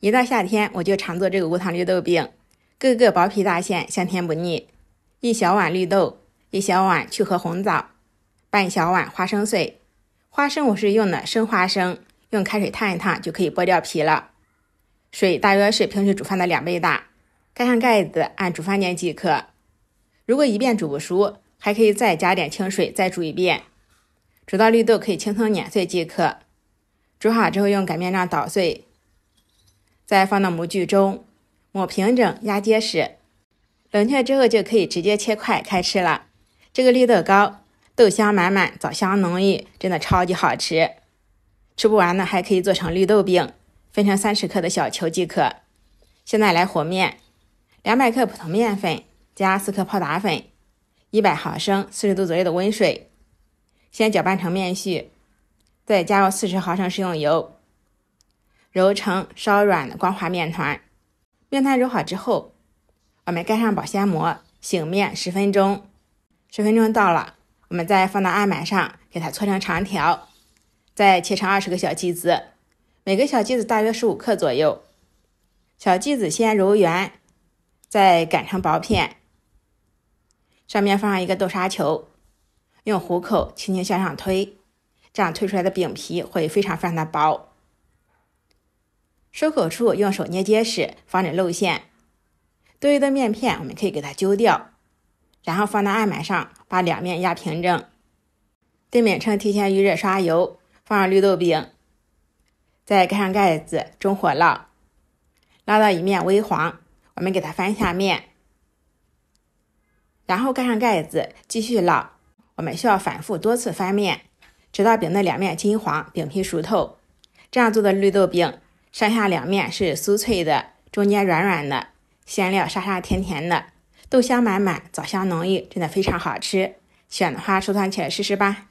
一到夏天，我就常做这个无糖绿豆饼，个个薄皮大馅，香甜不腻。一小碗绿豆，一小碗去核红枣，半小碗花生碎。花生我是用的生花生，用开水烫一烫就可以剥掉皮了。水大约是平时煮饭的两倍大，盖上盖子按煮饭键即可。如果一遍煮不熟，还可以再加点清水再煮一遍。煮到绿豆可以轻松碾碎即可。煮好之后用擀面杖捣碎。再放到模具中，抹平整，压结实，冷却之后就可以直接切块开吃了。这个绿豆糕豆香满满，枣香浓郁，真的超级好吃。吃不完呢，还可以做成绿豆饼，分成三十克的小球即可。现在来和面，两百克普通面粉加四克泡打粉，一百毫升四十度左右的温水，先搅拌成面絮，再加入四十毫升食用油。揉成稍软的光滑面团，面团揉好之后，我们盖上保鲜膜醒面十分钟。十分钟到了，我们再放到案板上给它搓成长条，再切成二十个小剂子，每个小剂子大约十五克左右。小剂子先揉圆，再擀成薄片，上面放上一个豆沙球，用虎口轻轻向上推，这样推出来的饼皮会非常非常的薄。收口处用手捏结实，防止露馅。多余的面片我们可以给它揪掉，然后放到案板上，把两面压平整。电饼铛提前预热，刷油，放上绿豆饼，再盖上盖子，中火烙。烙到一面微黄，我们给它翻一下面，然后盖上盖子继续烙。我们需要反复多次翻面，直到饼的两面金黄，饼皮熟透。这样做的绿豆饼。上下两面是酥脆的，中间软软的，馅料沙沙甜甜的，豆香满满，枣香浓郁，真的非常好吃。选的话收藏起来试试吧。